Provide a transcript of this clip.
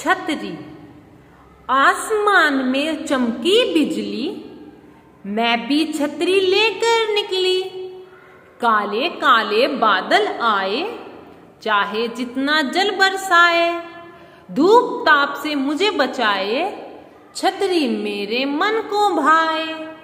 छतरी आसमान में चमकी बिजली मैं भी छतरी लेकर निकली काले काले बादल आए चाहे जितना जल बरसाए धूप ताप से मुझे बचाए छतरी मेरे मन को भाए